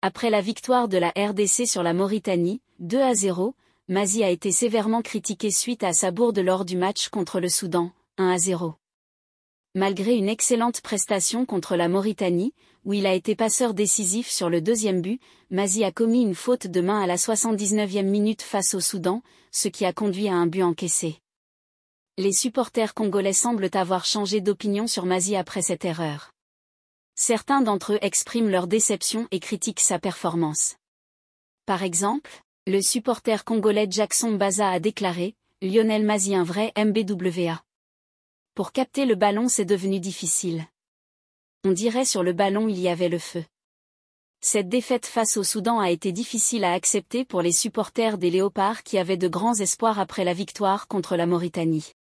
Après la victoire de la RDC sur la Mauritanie, 2 à 0, Mazi a été sévèrement critiqué suite à sa bourde lors du match contre le Soudan, 1 à 0. Malgré une excellente prestation contre la Mauritanie, où il a été passeur décisif sur le deuxième but, Mazi a commis une faute de main à la 79e minute face au Soudan, ce qui a conduit à un but encaissé. Les supporters congolais semblent avoir changé d'opinion sur Mazi après cette erreur. Certains d'entre eux expriment leur déception et critiquent sa performance. Par exemple, le supporter congolais Jackson Baza a déclaré Lionel Mazi un vrai MBWA. Pour capter le ballon, c'est devenu difficile. On dirait sur le ballon il y avait le feu. Cette défaite face au Soudan a été difficile à accepter pour les supporters des Léopards qui avaient de grands espoirs après la victoire contre la Mauritanie.